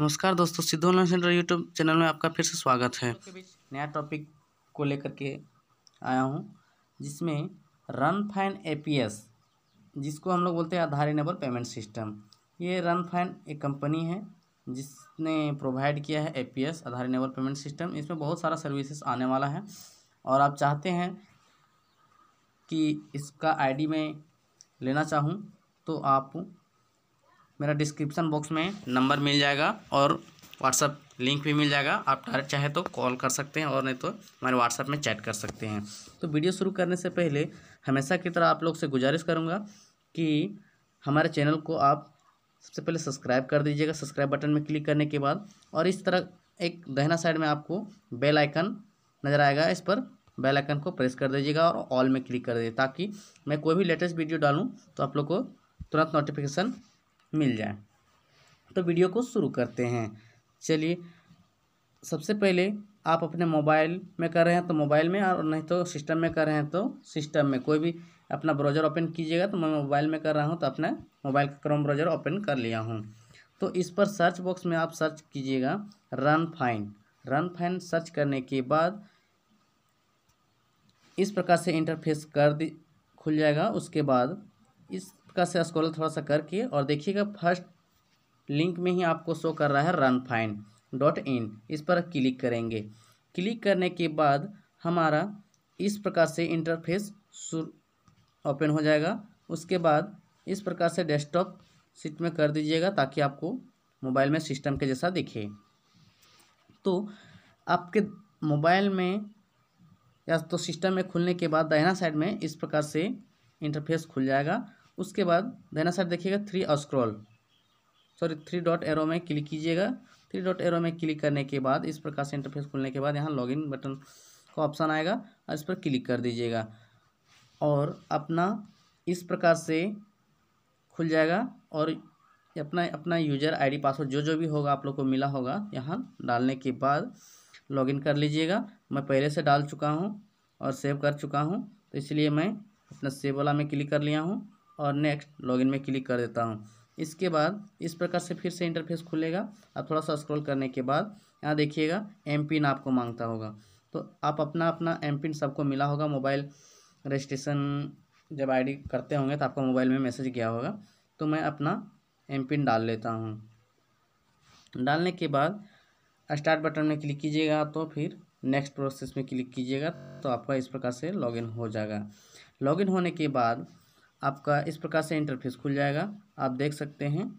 नमस्कार दोस्तों Sidhu online centre YouTube channel में आपका फिर से स्वागत है नया टॉपिक को लेकर के आया हूँ जिसमें रन फाइन ए जिसको हम लोग बोलते हैं आधार इनेबल पेमेंट सिस्टम ये रन फाइन एक कंपनी है जिसने प्रोवाइड किया है A S Aadhaar enable payment system इसमें बहुत सारा सर्विसेज आने वाला है और आप चाहते हैं कि इसका आई में लेना चाहूँ तो आप मेरा डिस्क्रिप्शन बॉक्स में नंबर मिल जाएगा और व्हाट्सअप लिंक भी मिल जाएगा आप डायरेक्ट चाहे तो कॉल कर सकते हैं और नहीं तो हमारे व्हाट्सएप में चैट कर सकते हैं तो वीडियो शुरू करने से पहले हमेशा की तरह आप लोग से गुजारिश करूँगा कि हमारे चैनल को आप सबसे पहले सब्सक्राइब कर दीजिएगा सब्सक्राइब बटन में क्लिक करने के बाद और इस तरह एक दहना साइड में आपको बेल आइकन नज़र आएगा इस पर बेल आइकन को प्रेस कर दीजिएगा और ऑल में क्लिक कर दीजिए ताकि मैं कोई भी लेटेस्ट वीडियो डालूँ तो आप लोग को तुरंत नोटिफिकेशन मिल जाए तो वीडियो को शुरू करते हैं चलिए सबसे पहले आप अपने मोबाइल में कर रहे हैं तो मोबाइल में और नहीं तो सिस्टम में कर रहे हैं तो सिस्टम में कोई भी अपना ब्राउज़र ओपन कीजिएगा तो मैं मोबाइल में कर रहा हूँ तो अपना मोबाइल का क्रोम ब्राउज़र ओपन कर लिया हूँ तो इस पर सर्च बॉक्स में आप सर्च कीजिएगा run fine run fine search करने के बाद इस प्रकार से इंटरफेस कर दी खुल जाएगा उसके बाद इस इसका से स्क्रॉल थोड़ा सा करके और देखिएगा फर्स्ट लिंक में ही आपको शो कर रहा है रन फाइन डॉट इन इस पर क्लिक करेंगे क्लिक करने के बाद हमारा इस प्रकार से इंटरफेस ओपन हो जाएगा उसके बाद इस प्रकार से डेस्कटॉप सीट में कर दीजिएगा ताकि आपको मोबाइल में सिस्टम के जैसा दिखे तो आपके मोबाइल में या तो सिस्टम में खुलने के बाद दाहिना साइड में इस प्रकार से इंटरफेस खुल जाएगा उसके बाद देना सर देखिएगा three scroll sorry three dot arrow में क्लिक कीजिएगा थ्री डॉट एरो में क्लिक करने के बाद इस प्रकार से इंटरफेस खुलने के बाद यहाँ लॉगिन बटन का ऑप्शन आएगा और इस पर क्लिक कर दीजिएगा और अपना इस प्रकार से खुल जाएगा और अपना अपना यूजर आईडी पासवर्ड जो जो भी होगा आप लोग को मिला होगा यहाँ डालने के बाद लॉगिन कर लीजिएगा मैं पहले से डाल चुका हूँ और सेव कर चुका हूँ तो इसलिए मैं अपना सेव वाला में क्लिक कर लिया हूँ और नेक्स्ट लॉगिन में क्लिक कर देता हूँ इसके बाद इस प्रकार से फिर से इंटरफेस खुलेगा और थोड़ा सा स्क्रॉल करने के बाद यहाँ देखिएगा एम पिन आपको मांगता होगा तो आप अपना अपना एम पिन सबको मिला होगा मोबाइल रजिस्ट्रेशन जब आईडी करते होंगे तो आपका मोबाइल में मैसेज गया होगा तो मैं अपना एम पिन डाल लेता हूँ डालने के बाद स्टार्ट बटन में क्लिक कीजिएगा तो फिर नेक्स्ट प्रोसेस में क्लिक कीजिएगा तो आपका इस प्रकार से लॉगिन हो जाएगा लॉगिन होने के बाद आपका इस प्रकार से इंटरफेस खुल जाएगा आप देख सकते हैं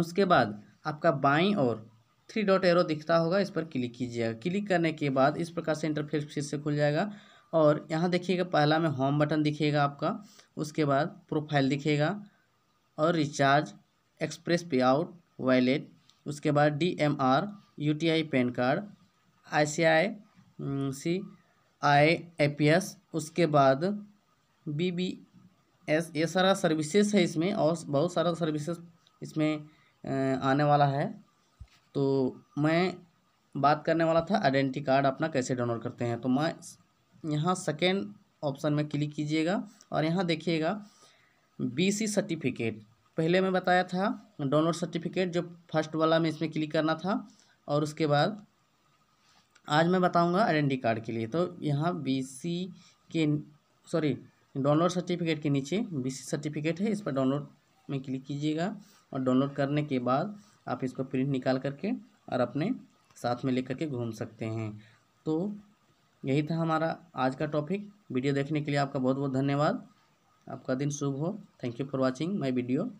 उसके बाद आपका बाई और थ्री डॉट एरो दिखता होगा इस पर क्लिक कीजिएगा क्लिक करने के बाद इस प्रकार से इंटरफेस फिर से खुल जाएगा और यहाँ देखिएगा पहला में होम बटन दिखेगा आपका उसके बाद प्रोफाइल दिखेगा और recharge express pay out wallet उसके बाद D M R U T I pan card I C I C I A P S उसके बाद बी बी एस ये सारा सर्विसेज है इसमें और बहुत सारा सर्विसेज इसमें आने वाला है तो मैं बात करने वाला था आइडेंटिटी कार्ड अपना कैसे डाउनलोड करते हैं तो मैं यहाँ सेकेंड ऑप्शन में क्लिक कीजिएगा और यहाँ देखिएगा बीसी सर्टिफिकेट पहले मैं बताया था डाउनलोड सर्टिफिकेट जो फर्स्ट वाला में इसमें क्लिक करना था और उसके बाद आज मैं बताऊंगा आइडेंटी कार्ड के लिए तो यहाँ बीसी के सॉरी डाउनलोड सर्टिफिकेट के नीचे बी सर्टिफिकेट है इस पर डाउनलोड में क्लिक कीजिएगा और डाउनलोड करने के बाद आप इसको प्रिंट निकाल करके और अपने साथ में लेकर के घूम सकते हैं तो यही था हमारा आज का टॉपिक वीडियो देखने के लिए आपका बहुत बहुत धन्यवाद आपका दिन शुभ हो thank you for watching my video